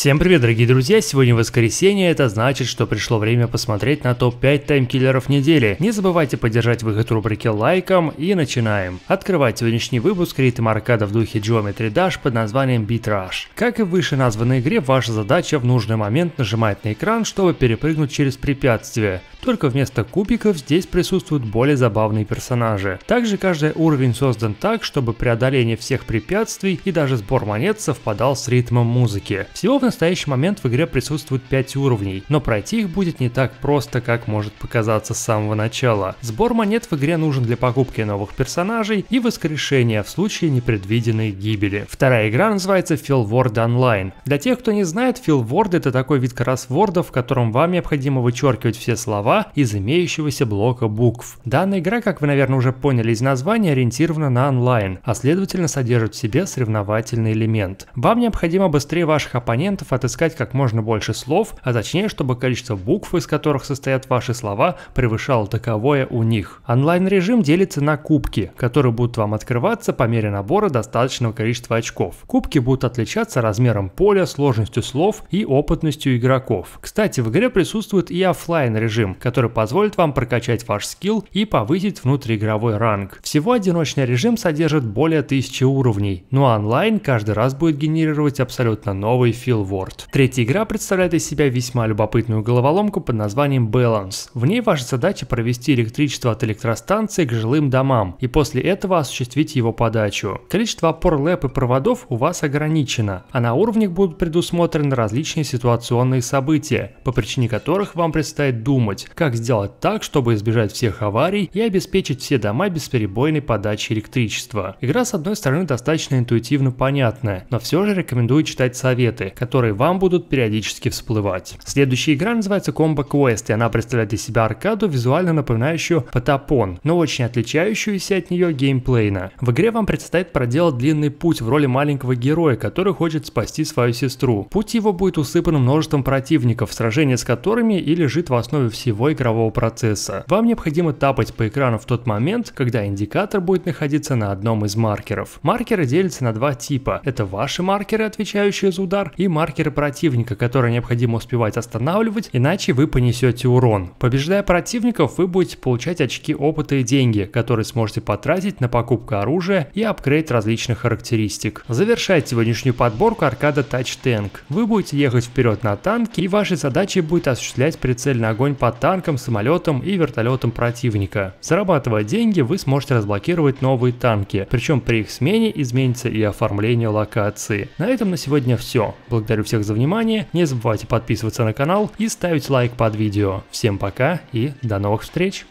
Всем привет, дорогие друзья! Сегодня воскресенье, это значит, что пришло время посмотреть на топ-5 таймкиллеров недели. Не забывайте поддержать выход рубрики лайком и начинаем. Открывать сегодняшний выпуск ритм аркада в духе Geometry Dash под названием Beat Rush. Как и в выше названной игре, ваша задача в нужный момент нажимать на экран, чтобы перепрыгнуть через препятствие. Только вместо кубиков здесь присутствуют более забавные персонажи. Также каждый уровень создан так, чтобы преодоление всех препятствий и даже сбор монет совпадал с ритмом музыки. Всего в настоящий момент в игре присутствует 5 уровней, но пройти их будет не так просто, как может показаться с самого начала. Сбор монет в игре нужен для покупки новых персонажей и воскрешения в случае непредвиденной гибели. Вторая игра называется Fill Word Online. Для тех, кто не знает, Fill Word это такой вид кроссвордов, в котором вам необходимо вычеркивать все слова из имеющегося блока букв. Данная игра, как вы, наверное, уже поняли из названия, ориентирована на онлайн, а следовательно содержит в себе соревновательный элемент. Вам необходимо быстрее ваших оппонентов моментов отыскать как можно больше слов, а точнее, чтобы количество букв, из которых состоят ваши слова, превышало таковое у них. Онлайн-режим делится на кубки, которые будут вам открываться по мере набора достаточного количества очков. Кубки будут отличаться размером поля, сложностью слов и опытностью игроков. Кстати, в игре присутствует и офлайн режим, который позволит вам прокачать ваш скилл и повысить внутриигровой ранг. Всего одиночный режим содержит более 1000 уровней, но онлайн каждый раз будет генерировать абсолютно новый фил World. Третья игра представляет из себя весьма любопытную головоломку под названием Balance. В ней ваша задача провести электричество от электростанции к жилым домам и после этого осуществить его подачу. Количество опор лэп и проводов у вас ограничено, а на уровнях будут предусмотрены различные ситуационные события, по причине которых вам предстоит думать, как сделать так, чтобы избежать всех аварий и обеспечить все дома бесперебойной подачи электричества. Игра с одной стороны достаточно интуитивно понятная, но все же рекомендую читать советы, которые которые вам будут периодически всплывать. Следующая игра называется Combo Quest, и она представляет из себя аркаду, визуально напоминающую Потапон, но очень отличающуюся от нее геймплейно. В игре вам предстоит проделать длинный путь в роли маленького героя, который хочет спасти свою сестру. Путь его будет усыпан множеством противников, сражение с которыми и лежит в основе всего игрового процесса. Вам необходимо тапать по экрану в тот момент, когда индикатор будет находиться на одном из маркеров. Маркеры делятся на два типа. Это ваши маркеры, отвечающие за удар, и маркеры маркеры противника, которые необходимо успевать останавливать, иначе вы понесете урон. Побеждая противников, вы будете получать очки опыта и деньги, которые сможете потратить на покупку оружия и апгрейд различных характеристик. Завершает сегодняшнюю подборку аркада Touch Tank. Вы будете ехать вперед на танке, и вашей задачей будет осуществлять прицельный огонь по танкам, самолетам и вертолетам противника. Зарабатывая деньги, вы сможете разблокировать новые танки, причем при их смене изменится и оформление локации. На этом на сегодня все. Благодарю Благодарю всех за внимание, не забывайте подписываться на канал и ставить лайк под видео. Всем пока и до новых встреч!